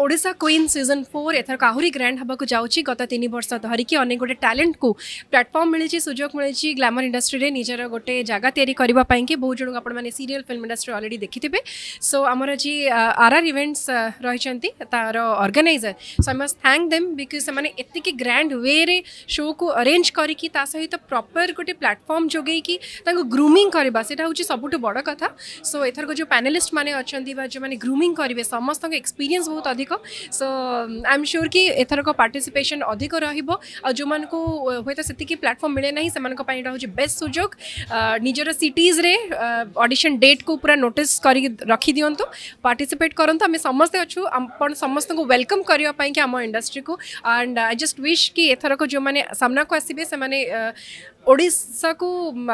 Voda queen season four एथरक आहरी grand हाँ जाउची गत तीन वर्ष धरिकी अनेक गोटे टैलेंट को प्लाटफर्म मिली सुजोग मिली ग्लामर इंडस्ट्री में निजर गोटे जगह या बहुत जन को सीरीयल फिल्म इंडस्ट्री अलरेडी देखी थे सो आम जी आर आर इवेंट्स रही तार organiser so I must thank them because से ग्रांड वे शो को अरेज करा सहित प्रपर गोटे प्लाटफर्म जोगे कि ग्रूमिंग करवा से सब बड़ कथ सो एथरक जो पानेलीस्ट मैंने जो मैंने ग्रूमिंग करेंगे समस्त एक्सपीरियंस बहुत अधिक गुड़िक सो आई एम स्योर कि एथरक पार्टिसीपेसन अधिक रो हूँ से प्लाटफर्म मिले ना से बेस्ट सुजोग निजर सिटे अडिशन डेट को पूरा नोटिस कर रखि दिंतु पार्टिसीपेट करूँ आम समस्त अच्छा समस्त को वेलकम करने कि आम इंडस्ट्री को एंड आई जस्ट विश कि एथरक जो मैंने सामना को आसबे से ओडा को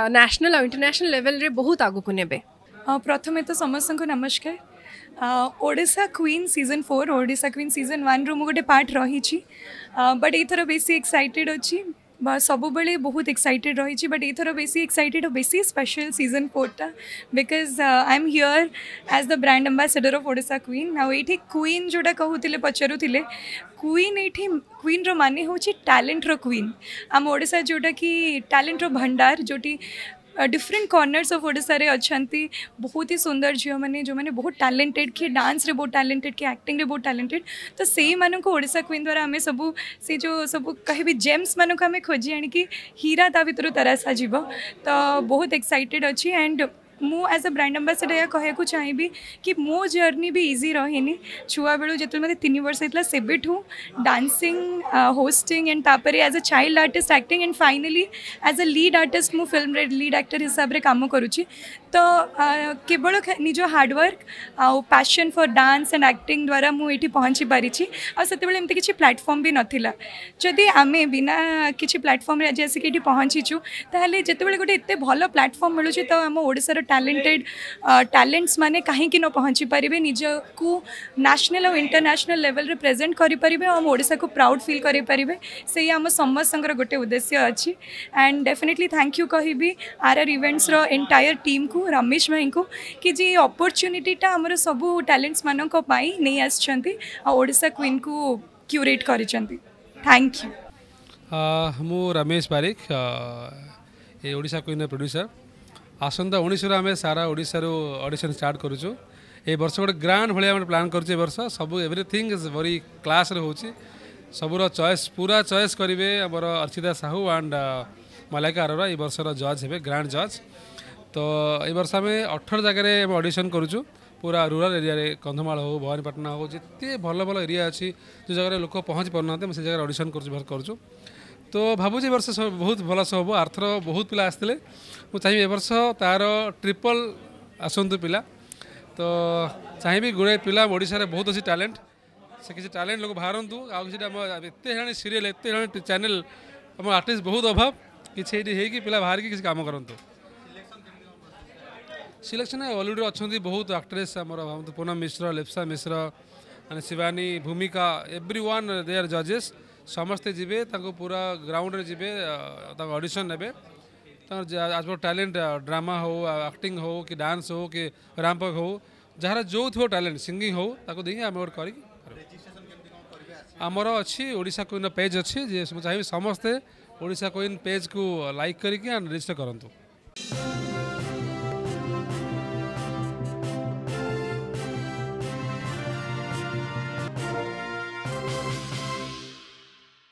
नेशनल और इंटरनेशनल लेवल रे बहुत आगे ने प्रथम तो समस्त को नमस्कार Odisha queen season four Odisha queen season ୱାନ୍ରୁ ମୁଁ ଗୋଟେ ପାର୍ଟ ରହିଛି ବଟ୍ ଏଇଥର ବେଶୀ ଏକ୍ସାଇଟେଡ଼୍ ଅଛି ସବୁବେଳେ ବହୁତ ଏକ୍ସାଇଟେଡ଼୍ ରହିଛି ବଟ୍ ଏଇଥର ବେଶୀ ଏକ୍ସାଇଟେଡ଼୍ ବେଶୀ ସ୍ପେଶାଲ୍ ସିଜନ୍ ଫୋର୍ଟା because I am here as the brand ambassador of Odisha queen ଆଉ ଏଇଠି କ୍ୱିନ୍ ଯେଉଁଟା କହୁଥିଲେ ପଚାରୁଥିଲେ କ୍ୱିନ୍ ଏଇଠି କ୍ୱିନ୍ର ମାନେ ହେଉଛି ଟ୍ୟାଲେଣ୍ଟର କ୍ୱିନ୍ ଆମ ଓଡ଼ିଶା ଯେଉଁଟାକି ଟ୍ୟାଲେଣ୍ଟର ଭଣ୍ଡାର ଯେଉଁଠି डिफरेंट कर्णर्स अफ ओडारे अच्छा बहुत ही सुंदर झील मैंने जो मैंने बहुत टैलेंटेड किए डांस रे बहुत टैलेंटेड किए एक्टिंग रे बहुत टैलेंटेड तो से मानसा क्वीन द्वारा आम सब से जो सब कह जेम्स मानक आम खोजी आणिकी हीरा ता भितर तरासा जीव तो बहुत एक्साइटेड अच्छी एंड ମୁଁ ଆଜ୍ ଏ ବ୍ରାଣ୍ଡ ଆମ୍ବାସେଡ଼ର ଏହା କହିବାକୁ ଚାହିଁବି କି ମୋ ଜର୍ନି ବି ଇଜି ରହିନି ଛୁଆବେଳୁ ଯେତେବେଳେ ମୋତେ ତିନି ବର୍ଷ ହେଇଥିଲା ସେବେଠୁ ଡାନ୍ସିଂ ହୋଷ୍ଟିଂ ଆଣ୍ଡ ତାପରେ as a child artist acting and finally as a lead artist ମୁଁ ଫିଲ୍ମରେ ଲିଡ୍ ଆକ୍ଟର ହିସାବରେ କାମ କରୁଛି ତ କେବଳ ନିଜ ହାର୍ଡ଼ୱାର୍କ ଆଉ passion for dance and acting ଦ୍ୱାରା ମୁଁ ଏଠି ପହଞ୍ଚି ପାରିଛି ଆଉ ସେତେବେଳେ ଏମିତି କିଛି ପ୍ଲାଟଫର୍ମ ବି ନଥିଲା ଯଦି ଆମେ ବିନା କିଛି ପ୍ଲାଟଫର୍ମରେ ଆଜି ଆସିକି ଏଠି ପହଞ୍ଚିଛୁ ତାହେଲେ ଯେତେବେଳେ ଗୋଟେ ଏତେ ଭଲ ପ୍ଲାଟଫର୍ମ ମିଳୁଛି ତ ଆମ ଓଡ଼ିଶାର ଟ୍ୟାଲେଣ୍ଟେଡ୍ ଟ୍ୟାଲେଣ୍ଟସ୍ ମାନେ କାହିଁକି ନ ପହଞ୍ଚି ପାରିବେ ନିଜକୁ ନ୍ୟାସନାଲ୍ ଆଉ ଇଣ୍ଟରନ୍ୟାସନାଲ୍ ଲେଭେଲ୍ରେ ପ୍ରେଜେଣ୍ଟ କରିପାରିବେ ଆଉ ଆମ ଓଡ଼ିଶାକୁ ପ୍ରାଉଡ଼୍ ଫିଲ୍ କରିପାରିବେ ସେଇ ଆମ ସମସ୍ତଙ୍କର ଗୋଟେ ଉଦ୍ଦେଶ୍ୟ ଅଛି ଆଣ୍ଡ ଡେଫିନେଟଲି ଥ୍ୟାଙ୍କ ୟୁ କହିବି ଆର୍ ଆର୍ ଇଭେଣ୍ଟସ୍ର ଏଣ୍ଟାୟର୍ ଟିମ୍କୁ ରମେଶ ଭାଇଙ୍କୁ କି ଯେ ଏଇ ଅପରଚ୍ୟୁନିଟିଟା ଆମର ସବୁ ଟ୍ୟାଲେଣ୍ଟସ୍ମାନଙ୍କ ପାଇଁ ନେଇ ଆସିଛନ୍ତି ଆଉ ଓଡ଼ିଶା କ୍ୱିନ୍କୁ କ୍ୟୁରେଟ୍ କରିଛନ୍ତି थैंक यू मु रमेश बारिक ये ओडा क्वीन प्रोड्यूसर ଆସନ୍ତା ଉଣେଇଶରୁ ଆମେ ସାରା ଓଡ଼ିଶାରୁ ଅଡ଼ିସନ୍ ଷ୍ଟାର୍ଟ କରୁଛୁ ଏ ବର୍ଷ ଗୋଟେ ଗ୍ରାଣ୍ଡ ଭଳିଆ ଆମେ ପ୍ଲାନ୍ କରୁଛୁ ଏ ବର୍ଷ ସବୁ ଏଭ୍ରିଥିଙ୍ଗ ଇଜ୍ ଭେରି କ୍ଲାସ୍ରେ ହେଉଛି ସବୁର ଚଏସ୍ ପୁରା ଚଏସ୍ କରିବେ ଆମର ଅର୍ଚ୍ଚିତା ସାହୁ ଆଣ୍ଡ ମଲାଇକା ଆରୋରା ଏ ବର୍ଷର ଜଜ୍ ହେବେ ଗ୍ରାଣ୍ଡ ଜଜ୍ ତ ଏ ବର୍ଷ ଆମେ ଅଠର ଜାଗାରେ ଆମେ ଅଡ଼ିସନ୍ କରୁଛୁ ପୁରା ରୁରାଲ୍ ଏରିଆରେ କନ୍ଧମାଳ ହେଉ ଭବାନୀପାଟଣା ହେଉ ଯେତେ ଭଲ ଭଲ ଏରିଆ ଅଛି ଯେଉଁ ଜାଗାରେ ଲୋକ ପହଞ୍ଚି ପାରୁନାହାନ୍ତି ଆମେ ସେ ଜାଗାରେ ଅଡ଼ିସନ୍ କରୁଛୁ ବ୍ୟବହାର କରୁଛୁ তো ভাবুছি এবর্ষ বহুত ভাল শো হব আর্থর বহুত পিলা আসলে মু চাহিবি এবর্ষ তার ট্রিপল আসন্তু পিলা তো চাহিবি গুড়ে পিলা ওড়িশার বহুত অছি ট্যালেন্ট সে কিছু ট্যালেন্ট লোক বাহারন্তু আউ কিছু এতে হেলানি সিরিয়াল এতে হেলানি চ্যানেল আমার আর্টিস্ট বহুত অভাব কিছু এটি হয়েকি পিলা বাহারিকি কিছু কাম করন্তু সিলেকশন অলিউডে অনেক বহুত আক্ট্রেস আমার ভাবতু পুনম মিশ্র লিপসা মিশ্র মানে শিবানী ভূমিকা এভ্রি ওয়ান দে আর জজেস ସମସ୍ତେ ଯିବେ ତାଙ୍କୁ ପୁରା ଗ୍ରାଉଣ୍ଡରେ ଯିବେ ତାଙ୍କ ଅଡ଼ିସନ୍ ନେବେ ତାଙ୍କର ଆଜିର ଟ୍ୟାଲେଣ୍ଟ ଡ୍ରାମା ହେଉ ଆକ୍ଟିଂ ହେଉ କି ଡ୍ୟାନ୍ସ ହଉ କି ରାମ୍ପ ହଉ ଯାହାର ଯେଉଁଥିବ ଟ୍ୟାଲେଣ୍ଟ ସିଙ୍ଗିଂ ହେଉ ତାକୁ ଦେଇକି ଆମେ ଗୋଟେ କରିକି ଆମର ଅଛି ଓଡ଼ିଶା କୁଇନ୍ର ପେଜ୍ ଅଛି ଯେ ଚାହିଁବି ସମସ୍ତେ ଓଡ଼ିଶା କୁଇନ୍ ପେଜ୍କୁ ଲାଇକ୍ କରିକି ଆଣ୍ଡ ରେଜିଷ୍ଟର କରନ୍ତୁ